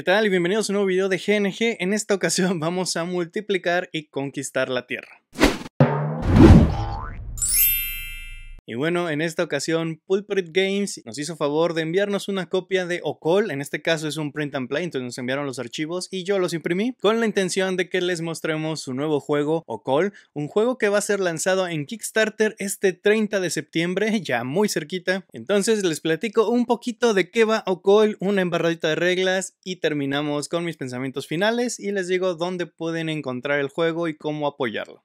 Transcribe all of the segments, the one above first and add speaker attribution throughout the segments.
Speaker 1: ¿Qué tal? Y bienvenidos a un nuevo video de GNG. En esta ocasión vamos a multiplicar y conquistar la Tierra. Y bueno, en esta ocasión Pulpit Games nos hizo favor de enviarnos una copia de OCOL, en este caso es un print and play, entonces nos enviaron los archivos y yo los imprimí con la intención de que les mostremos su nuevo juego OCOL, un juego que va a ser lanzado en Kickstarter este 30 de septiembre, ya muy cerquita. Entonces les platico un poquito de qué va OCOL, una embarradita de reglas y terminamos con mis pensamientos finales y les digo dónde pueden encontrar el juego y cómo apoyarlo.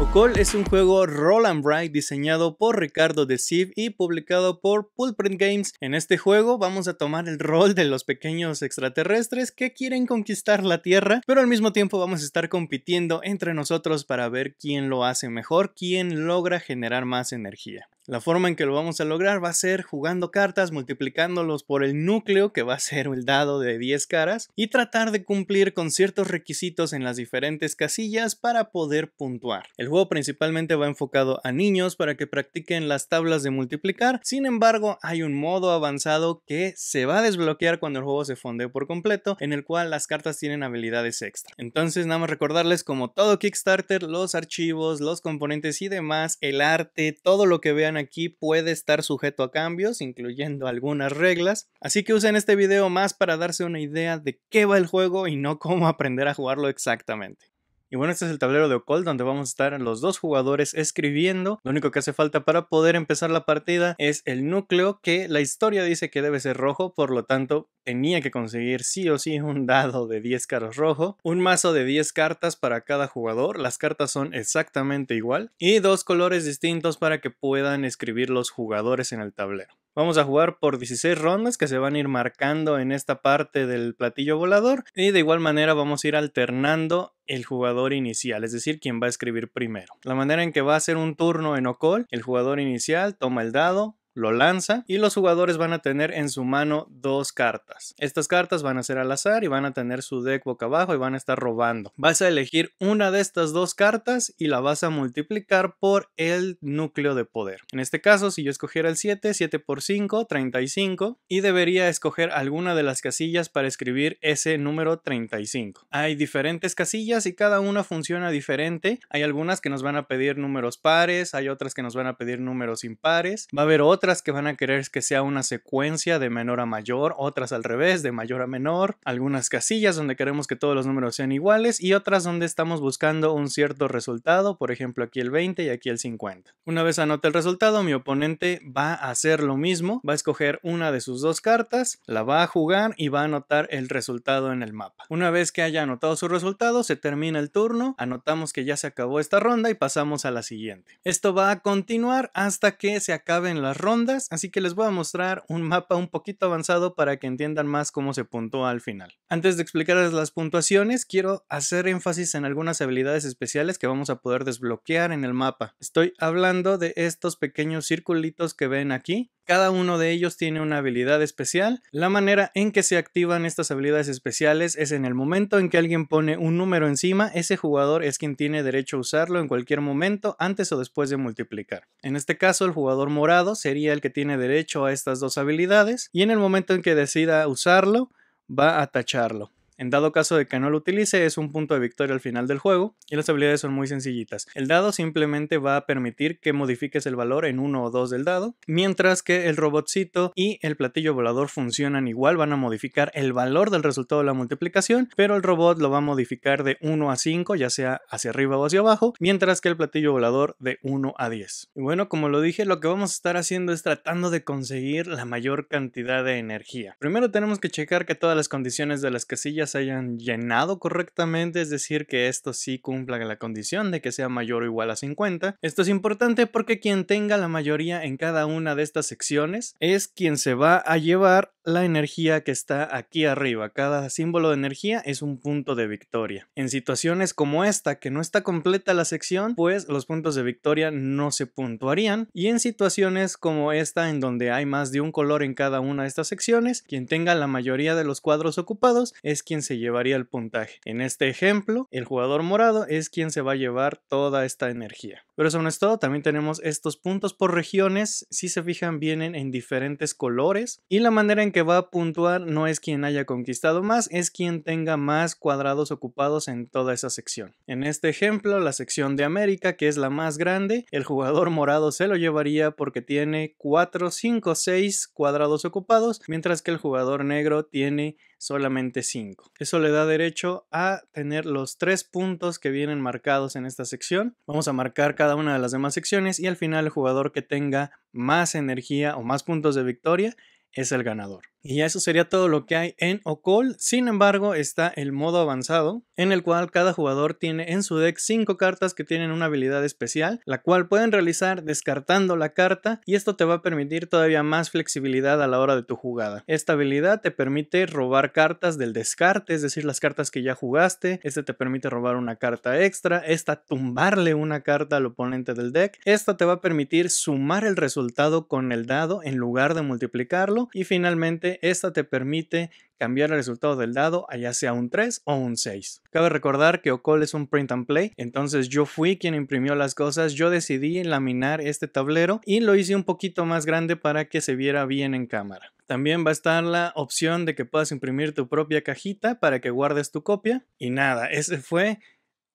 Speaker 1: Ocol es un juego roll and write diseñado por Ricardo de Siv y publicado por Pullprint Games. En este juego vamos a tomar el rol de los pequeños extraterrestres que quieren conquistar la Tierra, pero al mismo tiempo vamos a estar compitiendo entre nosotros para ver quién lo hace mejor, quién logra generar más energía. La forma en que lo vamos a lograr va a ser jugando cartas, multiplicándolos por el núcleo, que va a ser el dado de 10 caras, y tratar de cumplir con ciertos requisitos en las diferentes casillas para poder puntuar. El juego principalmente va enfocado a niños para que practiquen las tablas de multiplicar, sin embargo hay un modo avanzado que se va a desbloquear cuando el juego se fonde por completo, en el cual las cartas tienen habilidades extra. Entonces nada más recordarles como todo Kickstarter, los archivos, los componentes y demás, el arte, todo lo que vean aquí puede estar sujeto a cambios, incluyendo algunas reglas, así que usen este video más para darse una idea de qué va el juego y no cómo aprender a jugarlo exactamente. Y bueno, este es el tablero de Ocol donde vamos a estar los dos jugadores escribiendo. Lo único que hace falta para poder empezar la partida es el núcleo que la historia dice que debe ser rojo, por lo tanto tenía que conseguir sí o sí un dado de 10 caras rojo, un mazo de 10 cartas para cada jugador, las cartas son exactamente igual, y dos colores distintos para que puedan escribir los jugadores en el tablero. Vamos a jugar por 16 rondas que se van a ir marcando en esta parte del platillo volador y de igual manera vamos a ir alternando el jugador inicial, es decir, quien va a escribir primero. La manera en que va a ser un turno en Ocol, el jugador inicial toma el dado, lo lanza y los jugadores van a tener en su mano dos cartas. Estas cartas van a ser al azar y van a tener su deck boca abajo y van a estar robando. Vas a elegir una de estas dos cartas y la vas a multiplicar por el núcleo de poder. En este caso, si yo escogiera el 7, 7 por 5, 35 y debería escoger alguna de las casillas para escribir ese número 35. Hay diferentes casillas y cada una funciona diferente. Hay algunas que nos van a pedir números pares, hay otras que nos van a pedir números impares. Va a haber otras otras que van a querer que sea una secuencia de menor a mayor, otras al revés, de mayor a menor, algunas casillas donde queremos que todos los números sean iguales y otras donde estamos buscando un cierto resultado, por ejemplo aquí el 20 y aquí el 50. Una vez anote el resultado, mi oponente va a hacer lo mismo, va a escoger una de sus dos cartas, la va a jugar y va a anotar el resultado en el mapa. Una vez que haya anotado su resultado, se termina el turno, anotamos que ya se acabó esta ronda y pasamos a la siguiente. Esto va a continuar hasta que se acaben las rondas así que les voy a mostrar un mapa un poquito avanzado para que entiendan más cómo se puntúa al final. Antes de explicarles las puntuaciones, quiero hacer énfasis en algunas habilidades especiales que vamos a poder desbloquear en el mapa. Estoy hablando de estos pequeños circulitos que ven aquí, cada uno de ellos tiene una habilidad especial. La manera en que se activan estas habilidades especiales es en el momento en que alguien pone un número encima, ese jugador es quien tiene derecho a usarlo en cualquier momento, antes o después de multiplicar. En este caso, el jugador morado sería el que tiene derecho a estas dos habilidades y en el momento en que decida usarlo, va a tacharlo. En dado caso de que no lo utilice, es un punto de victoria al final del juego y las habilidades son muy sencillitas. El dado simplemente va a permitir que modifiques el valor en 1 o 2 del dado, mientras que el robotcito y el platillo volador funcionan igual, van a modificar el valor del resultado de la multiplicación, pero el robot lo va a modificar de 1 a 5, ya sea hacia arriba o hacia abajo, mientras que el platillo volador de 1 a 10. Y bueno, como lo dije, lo que vamos a estar haciendo es tratando de conseguir la mayor cantidad de energía. Primero tenemos que checar que todas las condiciones de las casillas se hayan llenado correctamente, es decir, que esto sí cumpla la condición de que sea mayor o igual a 50. Esto es importante porque quien tenga la mayoría en cada una de estas secciones es quien se va a llevar la energía que está aquí arriba. Cada símbolo de energía es un punto de victoria. En situaciones como esta, que no está completa la sección, pues los puntos de victoria no se puntuarían. Y en situaciones como esta, en donde hay más de un color en cada una de estas secciones, quien tenga la mayoría de los cuadros ocupados es quien se llevaría el puntaje. En este ejemplo, el jugador morado es quien se va a llevar toda esta energía. Pero eso no es todo, también tenemos estos puntos por regiones, si se fijan vienen en diferentes colores y la manera en que va a puntuar no es quien haya conquistado más, es quien tenga más cuadrados ocupados en toda esa sección. En este ejemplo, la sección de América, que es la más grande, el jugador morado se lo llevaría porque tiene 4, 5, 6 cuadrados ocupados, mientras que el jugador negro tiene solamente 5. Eso le da derecho a tener los tres puntos que vienen marcados en esta sección. Vamos a marcar cada una de las demás secciones y al final el jugador que tenga más energía o más puntos de victoria es el ganador. Y eso sería todo lo que hay en Ocol. Sin embargo, está el modo avanzado, en el cual cada jugador tiene en su deck 5 cartas que tienen una habilidad especial, la cual pueden realizar descartando la carta, y esto te va a permitir todavía más flexibilidad a la hora de tu jugada. Esta habilidad te permite robar cartas del descarte, es decir, las cartas que ya jugaste. Este te permite robar una carta extra, esta tumbarle una carta al oponente del deck. Esta te va a permitir sumar el resultado con el dado en lugar de multiplicarlo, y finalmente esta te permite cambiar el resultado del dado Allá sea un 3 o un 6. Cabe recordar que Ocol es un print and play, entonces yo fui quien imprimió las cosas, yo decidí laminar este tablero y lo hice un poquito más grande para que se viera bien en cámara. También va a estar la opción de que puedas imprimir tu propia cajita para que guardes tu copia. Y nada, ese fue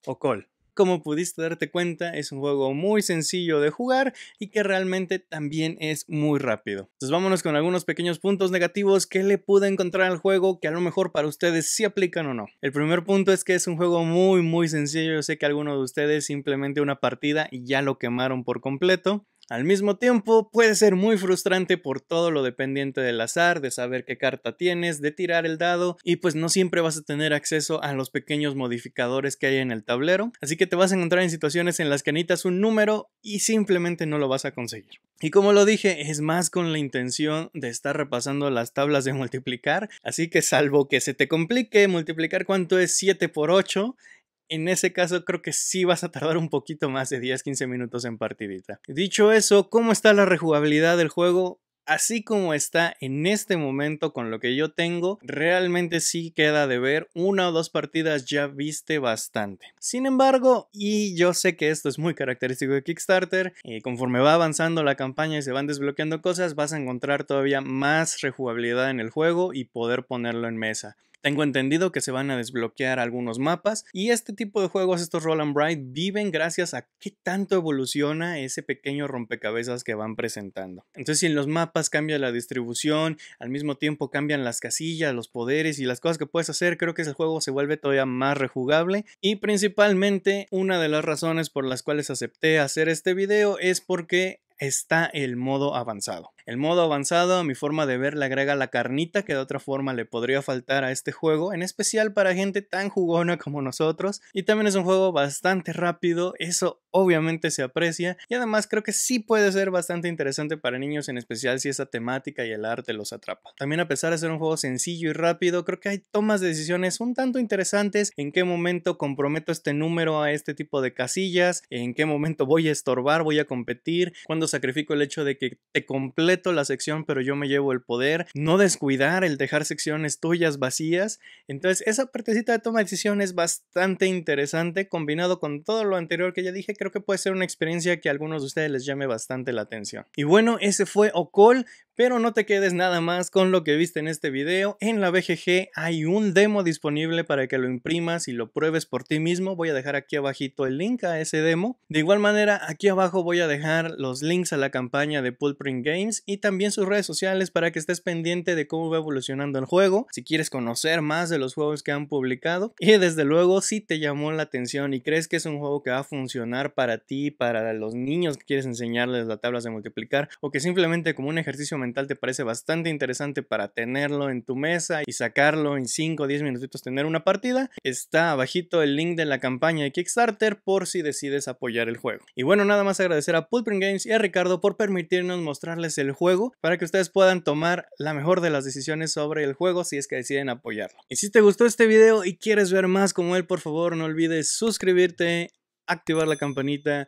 Speaker 1: Ocol. Como pudiste darte cuenta, es un juego muy sencillo de jugar y que realmente también es muy rápido. Entonces vámonos con algunos pequeños puntos negativos que le pude encontrar al juego que a lo mejor para ustedes sí aplican o no. El primer punto es que es un juego muy muy sencillo, yo sé que algunos de ustedes simplemente una partida y ya lo quemaron por completo. Al mismo tiempo, puede ser muy frustrante por todo lo dependiente del azar, de saber qué carta tienes, de tirar el dado, y pues no siempre vas a tener acceso a los pequeños modificadores que hay en el tablero, así que te vas a encontrar en situaciones en las que necesitas un número y simplemente no lo vas a conseguir. Y como lo dije, es más con la intención de estar repasando las tablas de multiplicar, así que salvo que se te complique multiplicar cuánto es 7 por 8, en ese caso creo que sí vas a tardar un poquito más de 10-15 minutos en partidita. Dicho eso, ¿cómo está la rejugabilidad del juego? Así como está en este momento con lo que yo tengo, realmente sí queda de ver una o dos partidas ya viste bastante. Sin embargo, y yo sé que esto es muy característico de Kickstarter, eh, conforme va avanzando la campaña y se van desbloqueando cosas, vas a encontrar todavía más rejugabilidad en el juego y poder ponerlo en mesa. Tengo entendido que se van a desbloquear algunos mapas y este tipo de juegos, estos Roll and Bright, viven gracias a qué tanto evoluciona ese pequeño rompecabezas que van presentando. Entonces, si en los mapas cambia la distribución, al mismo tiempo cambian las casillas, los poderes y las cosas que puedes hacer, creo que el juego se vuelve todavía más rejugable y principalmente una de las razones por las cuales acepté hacer este video es porque está el modo avanzado. El modo avanzado, a mi forma de ver, le agrega la carnita que de otra forma le podría faltar a este juego, en especial para gente tan jugona como nosotros. Y también es un juego bastante rápido, eso obviamente se aprecia. Y además creo que sí puede ser bastante interesante para niños, en especial si esa temática y el arte los atrapa. También a pesar de ser un juego sencillo y rápido, creo que hay tomas de decisiones un tanto interesantes, en qué momento comprometo este número a este tipo de casillas, en qué momento voy a estorbar, voy a competir, cuando sacrifico el hecho de que te complete la sección, pero yo me llevo el poder, no descuidar el dejar secciones tuyas vacías. Entonces, esa partecita de toma de decisión es bastante interesante, combinado con todo lo anterior que ya dije, creo que puede ser una experiencia que a algunos de ustedes les llame bastante la atención. Y bueno, ese fue Ocol, pero no te quedes nada más con lo que viste en este video, en la BGG hay un demo disponible para que lo imprimas y lo pruebes por ti mismo, voy a dejar aquí abajito el link a ese demo. De igual manera, aquí abajo voy a dejar los links a la campaña de Pullprint Games y también sus redes sociales para que estés pendiente de cómo va evolucionando el juego, si quieres conocer más de los juegos que han publicado y desde luego si te llamó la atención y crees que es un juego que va a funcionar para ti, para los niños que quieres enseñarles las tablas de multiplicar o que simplemente como un ejercicio te parece bastante interesante para tenerlo en tu mesa y sacarlo en 5 o 10 minutitos tener una partida, está abajito el link de la campaña de Kickstarter por si decides apoyar el juego. Y bueno, nada más agradecer a Pulprin Games y a Ricardo por permitirnos mostrarles el juego para que ustedes puedan tomar la mejor de las decisiones sobre el juego si es que deciden apoyarlo. Y si te gustó este video y quieres ver más como él, por favor no olvides suscribirte, activar la campanita